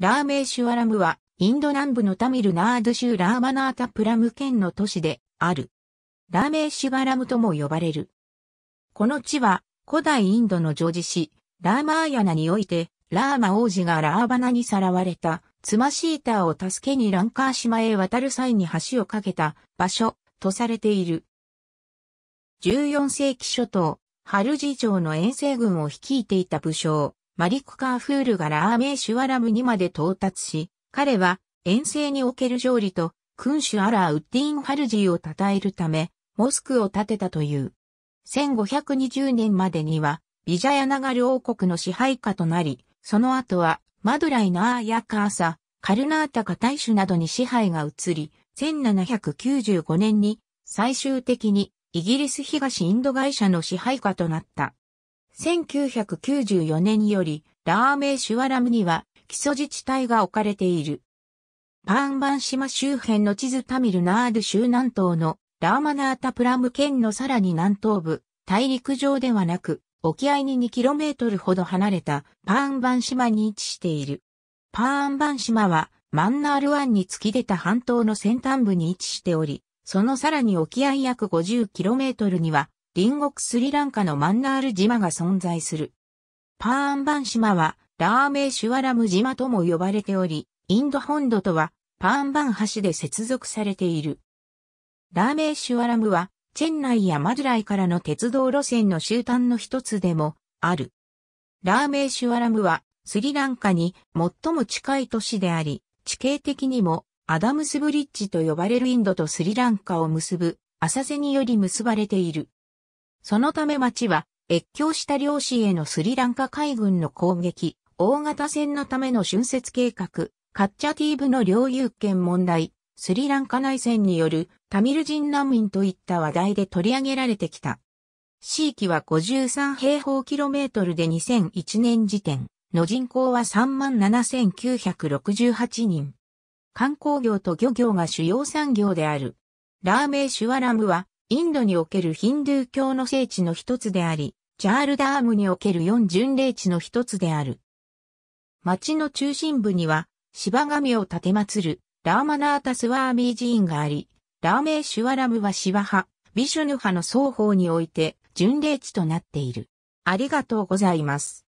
ラーメーシュアラムは、インド南部のタミルナード州ラーマナータプラム県の都市である。ラーメーシュアラムとも呼ばれる。この地は、古代インドの女時市、ラーマーヤナにおいて、ラーマ王子がラーバナにさらわれた、妻シーターを助けにランカー島へ渡る際に橋を架けた場所、とされている。14世紀初頭、ハルジ城の遠征軍を率いていた武将、マリック・カーフールがラーメイシュワラムにまで到達し、彼は遠征における勝利と君主アラー・ウッディン・ハルジーを称えるため、モスクを建てたという。1520年までには、ビジャヤナガル王国の支配下となり、その後は、マドライナーやカーサ、カルナータカ大使などに支配が移り、1795年に最終的にイギリス東インド会社の支配下となった。1994年より、ラーメーシュワラムには、基礎自治体が置かれている。パーンバン島周辺の地図タミルナール州南東のラーマナータプラム県のさらに南東部、大陸上ではなく、沖合に 2km ほど離れたパーンバン島に位置している。パーンバン島は、マンナール湾に突き出た半島の先端部に位置しており、そのさらに沖合約 50km には、隣国スリランカのマンナール島が存在する。パーンバン島は、ラーメーシュワラム島とも呼ばれており、インド本土とは、パーンバン橋で接続されている。ラーメーシュワラムは、チェンナイやマドゥライからの鉄道路線の終端の一つでも、ある。ラーメーシュワラムは、スリランカに最も近い都市であり、地形的にも、アダムスブリッジと呼ばれるインドとスリランカを結ぶ、浅瀬により結ばれている。そのため町は、越境した漁師へのスリランカ海軍の攻撃、大型船のための春節計画、カッチャティーブの領有権問題、スリランカ内戦によるタミル人難民といった話題で取り上げられてきた。地域は53平方キロメートルで2001年時点の人口は37,968人。観光業と漁業が主要産業である。ラーメーシュワラムはインドにおけるヒンドゥー教の聖地の一つであり、チャールダームにおける4巡礼地の一つである。町の中心部には、芝神を建て祀る、ラーマナータスワーミー寺院があり、ラーメーシュワラムはシワ派、ビシュヌ派の双方において、巡礼地となっている。ありがとうございます。